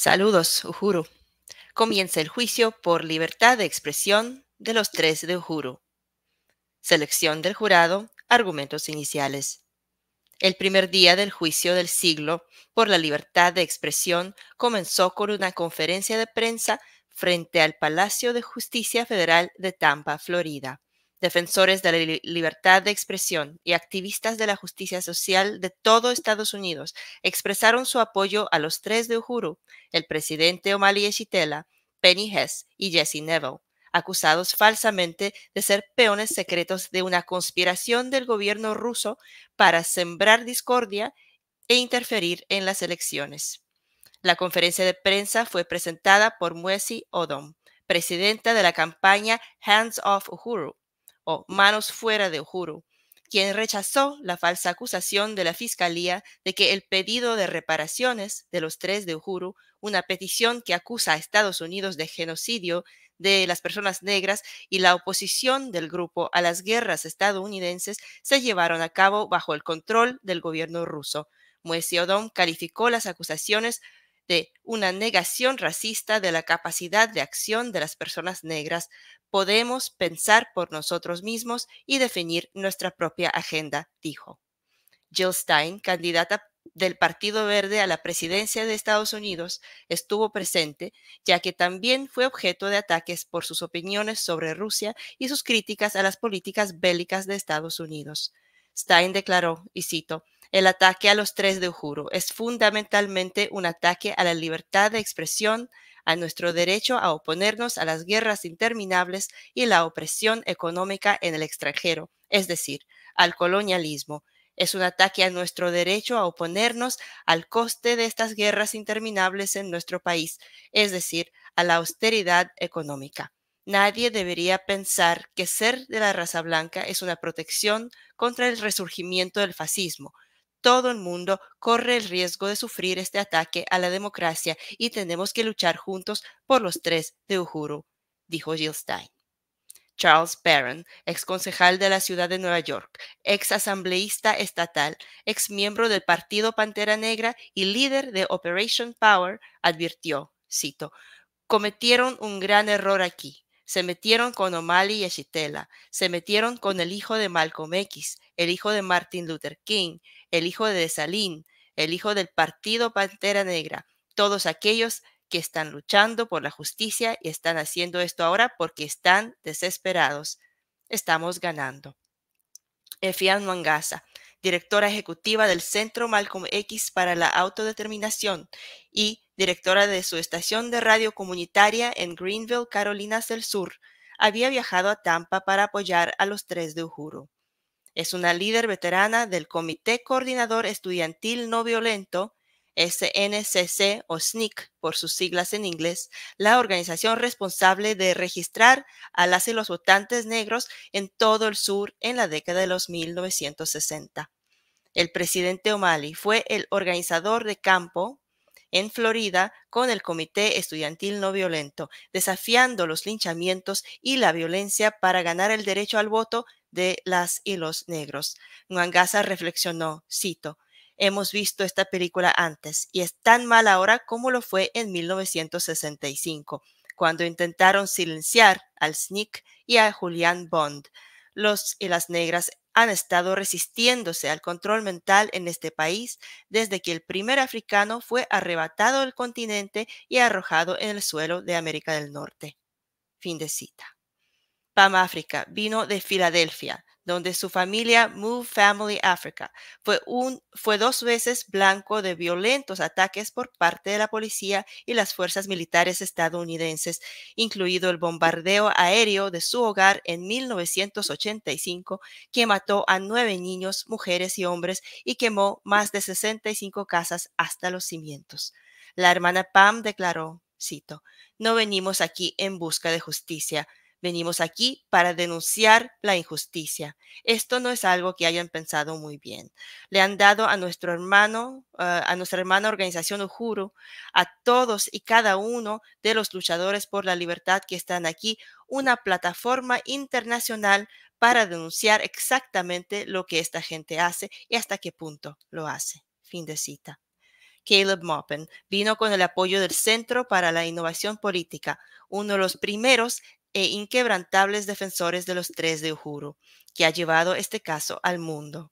Saludos, Uhuru. Comienza el juicio por libertad de expresión de los tres de Uhuru. Selección del jurado, argumentos iniciales. El primer día del juicio del siglo por la libertad de expresión comenzó con una conferencia de prensa frente al Palacio de Justicia Federal de Tampa, Florida defensores de la libertad de expresión y activistas de la justicia social de todo Estados Unidos expresaron su apoyo a los tres de Uhuru, el presidente O'Malley Eshitela, Penny Hess y Jesse Neville, acusados falsamente de ser peones secretos de una conspiración del gobierno ruso para sembrar discordia e interferir en las elecciones. La conferencia de prensa fue presentada por Muesi Odom, presidenta de la campaña Hands Off Uhuru, o manos fuera de Uhuru, quien rechazó la falsa acusación de la Fiscalía de que el pedido de reparaciones de los tres de Uhuru, una petición que acusa a Estados Unidos de genocidio de las personas negras y la oposición del grupo a las guerras estadounidenses, se llevaron a cabo bajo el control del gobierno ruso. Muesiodom calificó las acusaciones de una negación racista de la capacidad de acción de las personas negras, podemos pensar por nosotros mismos y definir nuestra propia agenda, dijo. Jill Stein, candidata del Partido Verde a la presidencia de Estados Unidos, estuvo presente, ya que también fue objeto de ataques por sus opiniones sobre Rusia y sus críticas a las políticas bélicas de Estados Unidos. Stein declaró, y cito, el ataque a los tres de Juro es fundamentalmente un ataque a la libertad de expresión, a nuestro derecho a oponernos a las guerras interminables y la opresión económica en el extranjero, es decir, al colonialismo. Es un ataque a nuestro derecho a oponernos al coste de estas guerras interminables en nuestro país, es decir, a la austeridad económica. Nadie debería pensar que ser de la raza blanca es una protección contra el resurgimiento del fascismo, todo el mundo corre el riesgo de sufrir este ataque a la democracia y tenemos que luchar juntos por los tres de Uhuru, dijo Stein. Charles Barron, ex concejal de la ciudad de Nueva York, ex asambleísta estatal, ex miembro del Partido Pantera Negra y líder de Operation Power, advirtió, cito, cometieron un gran error aquí. Se metieron con O'Malley y Echitela. Se metieron con el hijo de Malcolm X, el hijo de Martin Luther King, el hijo de Desalín, el hijo del Partido Pantera Negra. Todos aquellos que están luchando por la justicia y están haciendo esto ahora porque están desesperados. Estamos ganando. Efian Mangasa, directora ejecutiva del Centro Malcolm X para la Autodeterminación y directora de su estación de radio comunitaria en Greenville, Carolinas del Sur, había viajado a Tampa para apoyar a los tres de Uhuru. Es una líder veterana del Comité Coordinador Estudiantil No Violento, SNCC o SNIC por sus siglas en inglés, la organización responsable de registrar a las y los votantes negros en todo el sur en la década de los 1960. El presidente O'Malley fue el organizador de campo en Florida con el Comité Estudiantil No Violento, desafiando los linchamientos y la violencia para ganar el derecho al voto de las y los negros. Nwangasa reflexionó, cito, Hemos visto esta película antes y es tan mal ahora como lo fue en 1965, cuando intentaron silenciar al SNCC y a Julian Bond. Los y las negras han estado resistiéndose al control mental en este país desde que el primer africano fue arrebatado del continente y arrojado en el suelo de América del Norte. Fin de cita. Pam África vino de Filadelfia, donde su familia Move Family Africa fue, un, fue dos veces blanco de violentos ataques por parte de la policía y las fuerzas militares estadounidenses, incluido el bombardeo aéreo de su hogar en 1985, que mató a nueve niños, mujeres y hombres y quemó más de 65 casas hasta los cimientos. La hermana Pam declaró, cito, no venimos aquí en busca de justicia, Venimos aquí para denunciar la injusticia. Esto no es algo que hayan pensado muy bien. Le han dado a nuestro hermano, ah, a nuestra hermana organización juro, a todos y cada uno de los luchadores por la libertad que están aquí, una plataforma internacional para denunciar exactamente lo que esta gente hace y hasta qué punto lo hace. Fin de cita. Caleb Maupin, vino con el apoyo del Centro para la Innovación Política, uno de los primeros e inquebrantables defensores de los tres de Uhuru, que ha llevado este caso al mundo.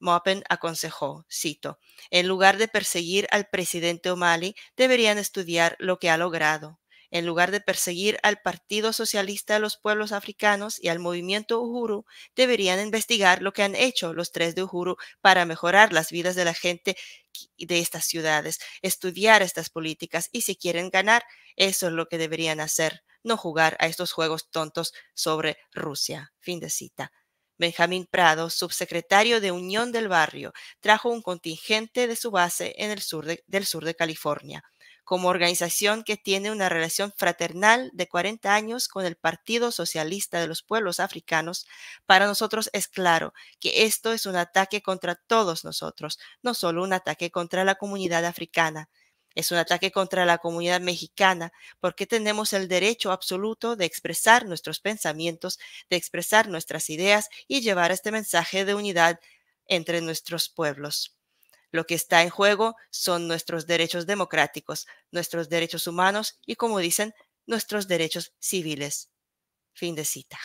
Moppen aconsejó, cito, en lugar de perseguir al presidente O'Malley, deberían estudiar lo que ha logrado. En lugar de perseguir al Partido Socialista de los Pueblos Africanos y al movimiento Uhuru, deberían investigar lo que han hecho los tres de Uhuru para mejorar las vidas de la gente de estas ciudades, estudiar estas políticas y si quieren ganar, eso es lo que deberían hacer no jugar a estos juegos tontos sobre Rusia. Fin de cita. Benjamín Prado, subsecretario de Unión del Barrio, trajo un contingente de su base en el sur de, del sur de California, como organización que tiene una relación fraternal de 40 años con el Partido Socialista de los Pueblos Africanos. Para nosotros es claro que esto es un ataque contra todos nosotros, no solo un ataque contra la comunidad africana, es un ataque contra la comunidad mexicana, porque tenemos el derecho absoluto de expresar nuestros pensamientos, de expresar nuestras ideas y llevar este mensaje de unidad entre nuestros pueblos. Lo que está en juego son nuestros derechos democráticos, nuestros derechos humanos y, como dicen, nuestros derechos civiles. Fin de cita.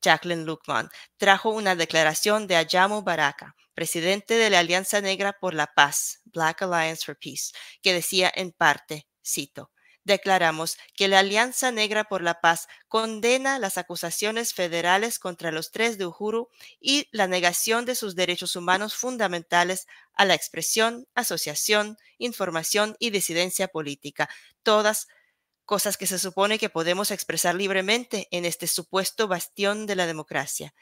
Jacqueline Luckman trajo una declaración de Ayamo Baraka, presidente de la Alianza Negra por la Paz, Black Alliance for Peace, que decía en parte, cito, declaramos que la Alianza Negra por la Paz condena las acusaciones federales contra los tres de Uhuru y la negación de sus derechos humanos fundamentales a la expresión, asociación, información y disidencia política, todas cosas que se supone que podemos expresar libremente en este supuesto bastión de la democracia.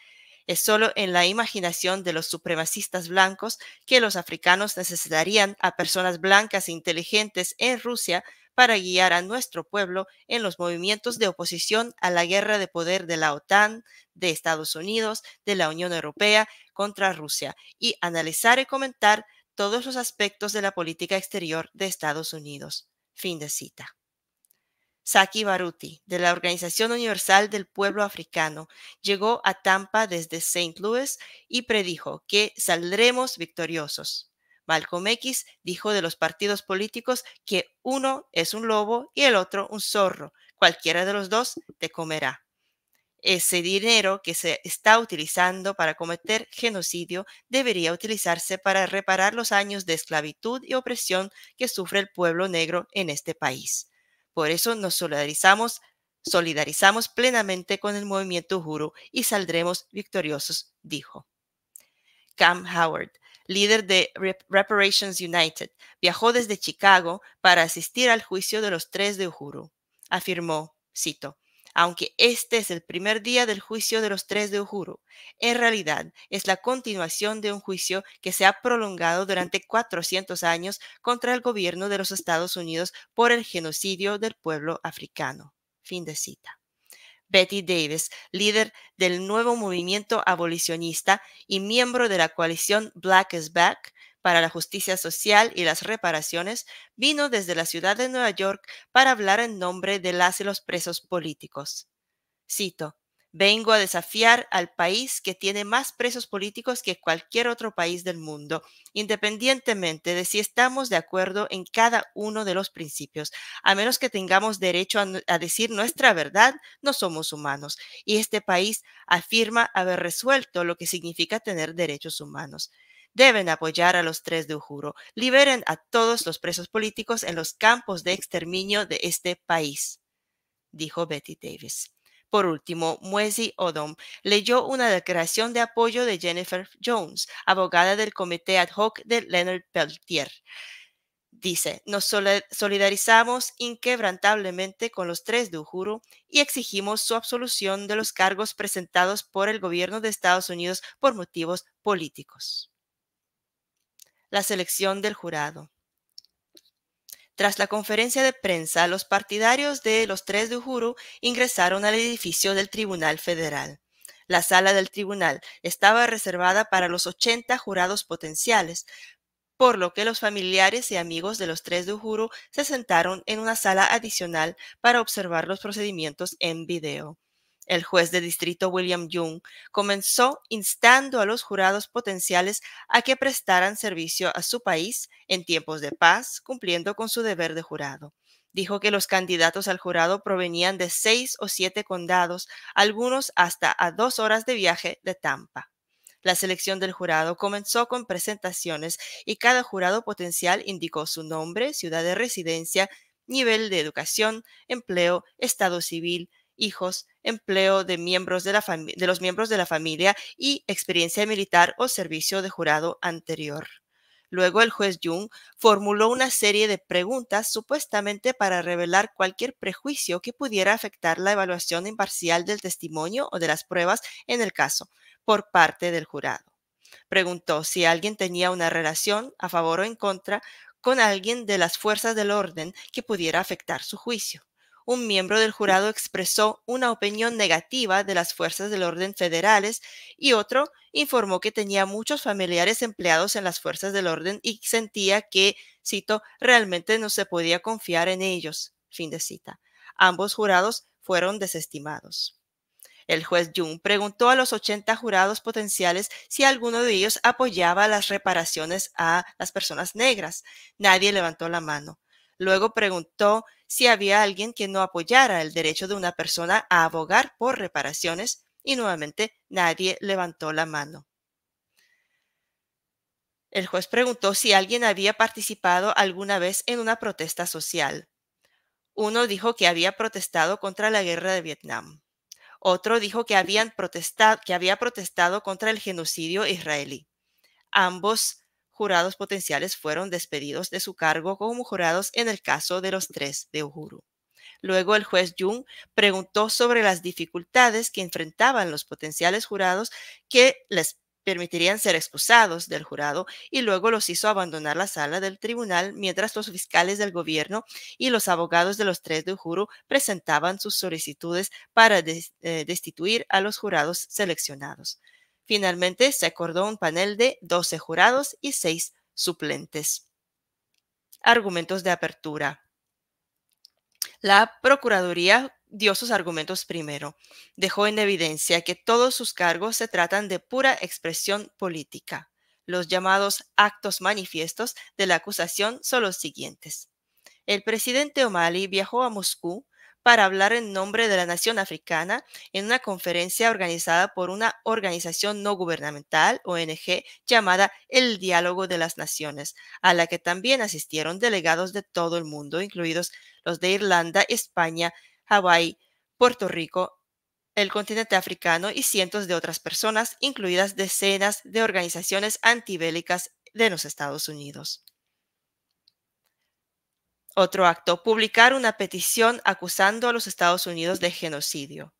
Es solo en la imaginación de los supremacistas blancos que los africanos necesitarían a personas blancas e inteligentes en Rusia para guiar a nuestro pueblo en los movimientos de oposición a la guerra de poder de la OTAN, de Estados Unidos, de la Unión Europea contra Rusia y analizar y comentar todos los aspectos de la política exterior de Estados Unidos. Fin de cita. Saki Baruti, de la Organización Universal del Pueblo Africano, llegó a Tampa desde St. Louis y predijo que saldremos victoriosos. Malcolm X dijo de los partidos políticos que uno es un lobo y el otro un zorro. Cualquiera de los dos te comerá. Ese dinero que se está utilizando para cometer genocidio debería utilizarse para reparar los años de esclavitud y opresión que sufre el pueblo negro en este país. Por eso nos solidarizamos, solidarizamos plenamente con el movimiento Juro y saldremos victoriosos, dijo. Cam Howard, líder de Reparations United, viajó desde Chicago para asistir al juicio de los tres de Uhuru. Afirmó, cito, aunque este es el primer día del juicio de los tres de Uhuru. En realidad, es la continuación de un juicio que se ha prolongado durante 400 años contra el gobierno de los Estados Unidos por el genocidio del pueblo africano. Fin de cita. Betty Davis, líder del nuevo movimiento abolicionista y miembro de la coalición Black is Back, para la Justicia Social y las Reparaciones, vino desde la ciudad de Nueva York para hablar en nombre de las y los presos políticos. Cito, Vengo a desafiar al país que tiene más presos políticos que cualquier otro país del mundo, independientemente de si estamos de acuerdo en cada uno de los principios. A menos que tengamos derecho a, decir nuestra verdad, no somos humanos. Y este país afirma haber resuelto lo que significa tener derechos humanos deben apoyar a los tres de Ujuro. Liberen a todos los presos políticos en los campos de exterminio de este país, dijo Betty Davis. Por último, Muesi Odom leyó una declaración de apoyo de Jennifer Jones, abogada del comité ad hoc de Leonard Peltier. Dice, nos solidarizamos inquebrantablemente con los tres de Ujuro y exigimos su absolución de los cargos presentados por el gobierno de Estados Unidos por motivos políticos la selección del jurado. Tras la conferencia de prensa, los partidarios de los tres de Uhuru ingresaron al edificio del Tribunal Federal. La sala del tribunal estaba reservada para los 80 jurados potenciales, por lo que los familiares y amigos de los tres de Uhuru se sentaron en una sala adicional para observar los procedimientos en video. El juez de distrito William Young comenzó instando a los jurados potenciales a que prestaran servicio a su país en tiempos de paz, cumpliendo con su deber de jurado. Dijo que los candidatos al jurado provenían de seis o siete condados, algunos hasta a dos horas de viaje de Tampa. La selección del jurado comenzó con presentaciones y cada jurado potencial indicó su nombre, ciudad de residencia, nivel de educación, empleo, estado civil, hijos, empleo de, miembros de, la de los miembros de la familia y experiencia militar o servicio de jurado anterior. Luego el juez Jung formuló una serie de preguntas supuestamente para revelar cualquier prejuicio que pudiera afectar la evaluación imparcial del testimonio o de las pruebas en el caso por parte del jurado. Preguntó si alguien tenía una relación a favor o en contra con alguien de las fuerzas del orden que pudiera afectar su juicio un miembro del jurado expresó una opinión negativa de las fuerzas del orden federales y otro informó que tenía muchos familiares empleados en las fuerzas del orden y sentía que, cito, realmente no se podía confiar en ellos. Fin de cita. Ambos jurados fueron desestimados. El juez Jung preguntó a los 80 jurados potenciales si alguno de ellos apoyaba las reparaciones a las personas negras. Nadie levantó la mano. Luego preguntó si había alguien que no apoyara el derecho de una persona a abogar por reparaciones y nuevamente nadie levantó la mano. El juez preguntó si alguien había participado alguna vez en una protesta social. Uno dijo que había protestado contra la guerra de Vietnam. Otro dijo que, habían protestado, que había protestado contra el genocidio israelí. Ambos jurados potenciales fueron despedidos de su cargo como jurados en el caso de los tres de Uhuru. Luego el juez Jung preguntó sobre las dificultades que enfrentaban los potenciales jurados que les permitirían ser excusados del jurado y luego los hizo abandonar la sala del tribunal mientras los fiscales del gobierno y los abogados de los tres de Uhuru presentaban sus solicitudes para eh, destituir a los jurados seleccionados. Finalmente, se acordó un panel de 12 jurados y 6 suplentes. Argumentos de apertura. La Procuraduría dio sus argumentos primero. Dejó en evidencia que todos sus cargos se tratan de pura expresión política. Los llamados actos manifiestos de la acusación son los siguientes. El presidente O'Malley viajó a Moscú para hablar en nombre de la nación africana en una conferencia organizada por una organización no gubernamental, ONG, llamada El Diálogo de las Naciones, a la que también asistieron delegados de todo el mundo, incluidos los de Irlanda, España, Hawái, Puerto Rico, el continente africano y cientos de otras personas, incluidas decenas de organizaciones antibélicas de los Estados Unidos. Otro acto, publicar una petición acusando a los Estados Unidos de genocidio.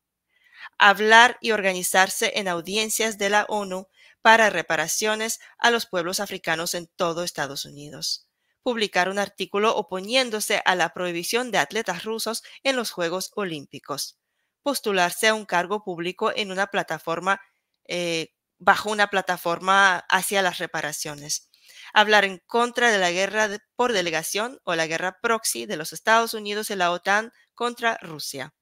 Hablar y organizarse en audiencias de la ONU para reparaciones a los pueblos africanos en todo Estados Unidos. Publicar un artículo oponiéndose a la prohibición de atletas rusos en los Juegos Olímpicos. Postularse a un cargo público en una plataforma, eh, bajo una plataforma hacia las reparaciones hablar en contra de la guerra por delegación o la guerra proxy de los Estados Unidos y la OTAN contra Rusia.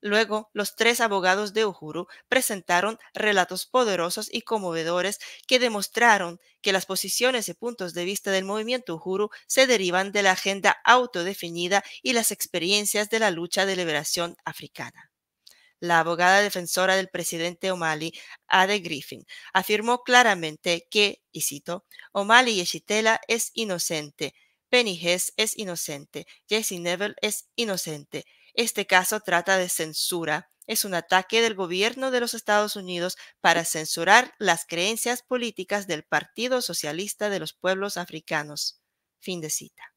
Luego, los tres abogados de Uhuru presentaron relatos poderosos y conmovedores que demostraron que las posiciones y puntos de vista del movimiento Uhuru se derivan de la agenda autodefinida y las experiencias de la lucha de liberación africana la abogada defensora del presidente O'Malley, Ade Griffin, afirmó claramente que, y cito, O'Malley Yeshitela es inocente, Penny Hess es inocente, Jesse Neville es inocente. Este caso trata de censura. Es un ataque del gobierno de los Estados Unidos para censurar las creencias políticas del Partido Socialista de los Pueblos Africanos. Fin de cita.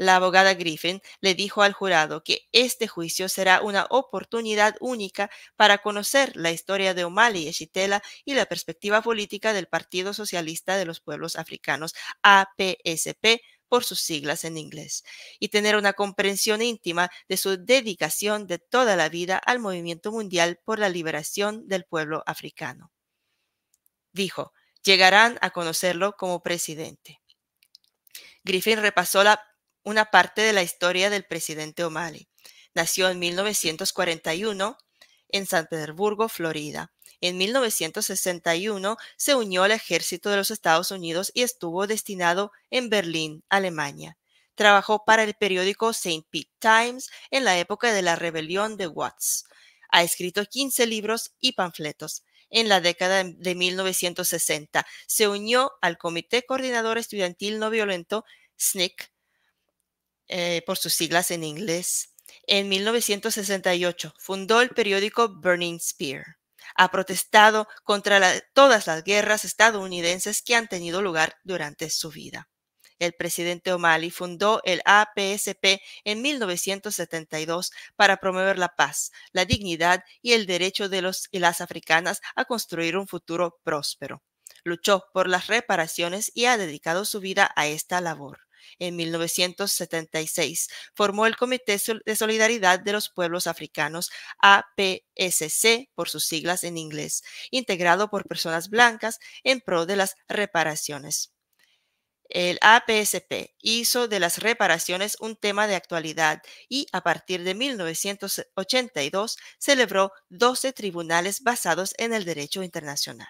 La abogada Griffin le dijo al jurado que este juicio será una oportunidad única para conocer la historia de O'Malley y Echitela y la perspectiva política del Partido Socialista de los Pueblos Africanos, APSP, por sus siglas en inglés, y tener una comprensión íntima de su dedicación de toda la vida al movimiento mundial por la liberación del pueblo africano. Dijo, llegarán a conocerlo como presidente. Griffin repasó la una parte de la historia del presidente O'Malley. Nació en 1941 en San Petersburgo, Florida. En 1961 se unió al ejército de los Estados Unidos y estuvo destinado en Berlín, Alemania. Trabajó para el periódico St. Pete Times en la época de la rebelión de Watts. Ha escrito 15 libros y panfletos. En la década de 1960 se unió al Comité Coordinador Estudiantil No Violento, SNCC, eh, por sus siglas en inglés. En 1968 fundó el periódico Burning Spear. Ha protestado contra todas las guerras estadounidenses que han tenido lugar durante su vida. El presidente O'Malley fundó el APSP en 1972 para promover la paz, la dignidad y el derecho de los y las africanas a construir un futuro próspero. Luchó por las reparaciones y ha dedicado su vida a esta labor en 1976. Formó el Comité de Solidaridad de los Pueblos Africanos, APSC por sus siglas en inglés, integrado por personas blancas en pro de las reparaciones. El APSP hizo de las reparaciones un tema de actualidad y a partir de 1982 celebró 12 tribunales basados en el derecho internacional.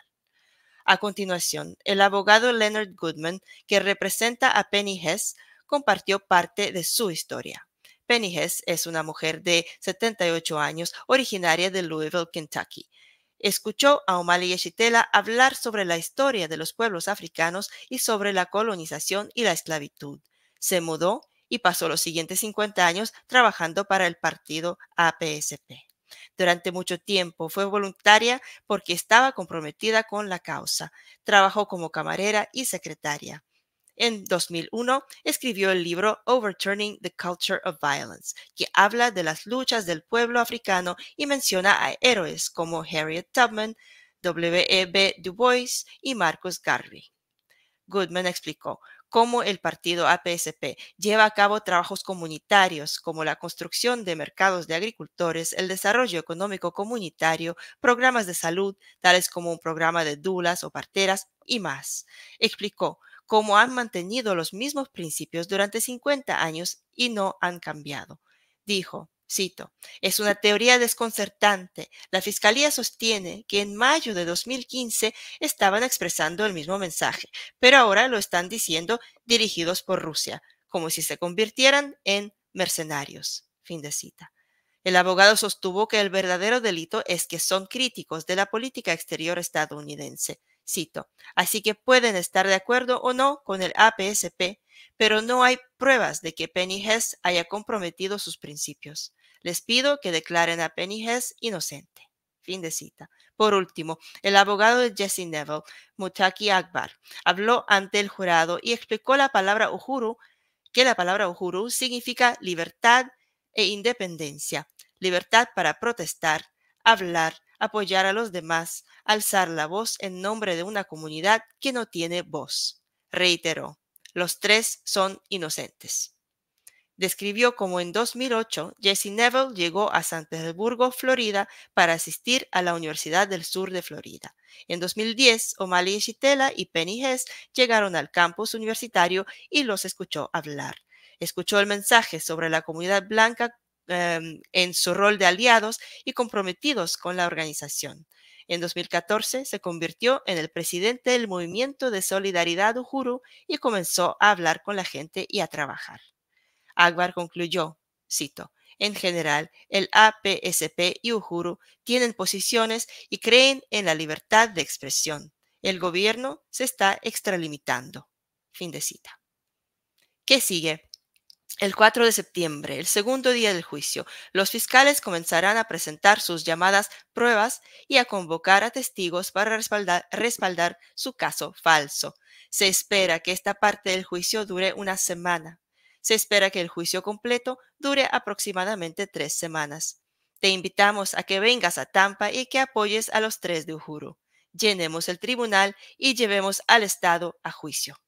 A continuación, el abogado Leonard Goodman, que representa a Penny Hess, compartió parte de su historia. Penny Hess es una mujer de 78 años, originaria de Louisville, Kentucky. Escuchó a O'Malley Yeshitela hablar sobre la historia de los pueblos africanos y sobre la colonización y la esclavitud. Se mudó y pasó los siguientes 50 años trabajando para el partido APSP durante mucho tiempo. Fue voluntaria porque estaba comprometida con la causa. Trabajó como camarera y secretaria. En 2001 escribió el libro Overturning the Culture of Violence, que habla de las luchas del pueblo africano y menciona a héroes como Harriet Tubman, W.E.B. Du Bois y Marcus Garvey. Goodman explicó, cómo el partido APSP lleva a cabo trabajos comunitarios como la construcción de mercados de agricultores, el desarrollo económico comunitario, programas de salud, tales como un programa de dulas o parteras y más. Explicó cómo han mantenido los mismos principios durante 50 años y no han cambiado. Dijo, Cito, es una teoría desconcertante. La Fiscalía sostiene que en mayo de 2015 estaban expresando el mismo mensaje, pero ahora lo están diciendo dirigidos por Rusia, como si se convirtieran en mercenarios. Fin de cita. El abogado sostuvo que el verdadero delito es que son críticos de la política exterior estadounidense. Cito, así que pueden estar de acuerdo o no con el APSP, pero no hay pruebas de que Penny Hess haya comprometido sus principios. Les pido que declaren a Penny Hess inocente. Fin de cita. Por último, el abogado de Jesse Neville, Mutaki Akbar, habló ante el jurado y explicó la palabra Uhuru, que la palabra Uhuru significa libertad e independencia, libertad para protestar, hablar, apoyar a los demás, alzar la voz en nombre de una comunidad que no tiene voz. Reiteró, los tres son inocentes describió cómo en 2008 Jesse Neville llegó a San Petersburgo, Florida, para asistir a la Universidad del Sur de Florida. En 2010, O'Malley Chitela y Penny Hess llegaron al campus universitario y los escuchó hablar. Escuchó el mensaje sobre la comunidad blanca em, en su rol de aliados y comprometidos con la organización. En 2014 se convirtió en el presidente del Movimiento de Solidaridad Uhuru y comenzó a hablar con la gente y a trabajar. Agbar concluyó, cito, en general, el APSP y Uhuru tienen posiciones y creen en la libertad de expresión. El gobierno se está extralimitando. Fin de cita. ¿Qué sigue? El 4 de septiembre, el segundo día del juicio, los fiscales comenzarán a presentar sus llamadas pruebas y a convocar a testigos para respaldar su caso falso. Se espera que esta parte del juicio dure una semana. Se espera que el juicio completo dure aproximadamente tres semanas. Te invitamos a que vengas a Tampa y que apoyes a los tres de Ujuru. Llenemos el tribunal y llevemos al Estado a juicio.